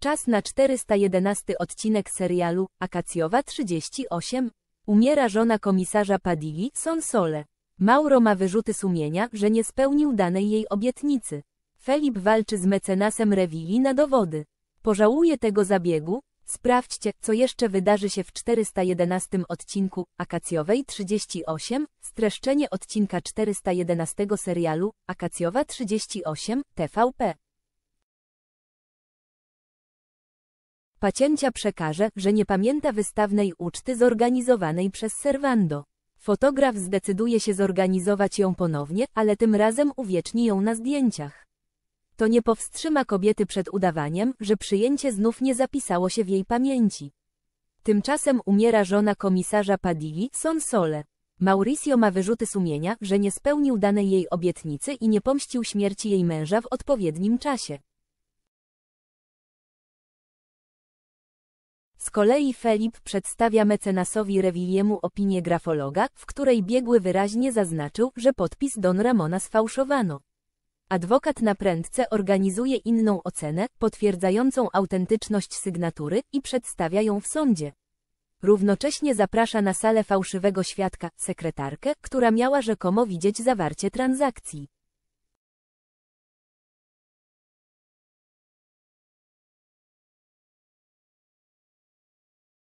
Czas na 411 odcinek serialu Akacjowa 38. Umiera żona komisarza Padilli, Sonsole. Mauro ma wyrzuty sumienia, że nie spełnił danej jej obietnicy. Felip walczy z mecenasem Rewili na dowody. Pożałuje tego zabiegu? Sprawdźcie, co jeszcze wydarzy się w 411 odcinku Akacjowej 38, streszczenie odcinka 411 serialu Akacjowa 38 TVP. Pacięcia przekaże, że nie pamięta wystawnej uczty zorganizowanej przez Servando. Fotograf zdecyduje się zorganizować ją ponownie, ale tym razem uwieczni ją na zdjęciach. To nie powstrzyma kobiety przed udawaniem, że przyjęcie znów nie zapisało się w jej pamięci. Tymczasem umiera żona komisarza Padilli, Sole. Mauricio ma wyrzuty sumienia, że nie spełnił danej jej obietnicy i nie pomścił śmierci jej męża w odpowiednim czasie. Z kolei Felip przedstawia mecenasowi Rewiliemu opinię grafologa, w której biegły wyraźnie zaznaczył, że podpis Don Ramona sfałszowano. Adwokat na prędce organizuje inną ocenę, potwierdzającą autentyczność sygnatury i przedstawia ją w sądzie. Równocześnie zaprasza na salę fałszywego świadka, sekretarkę, która miała rzekomo widzieć zawarcie transakcji.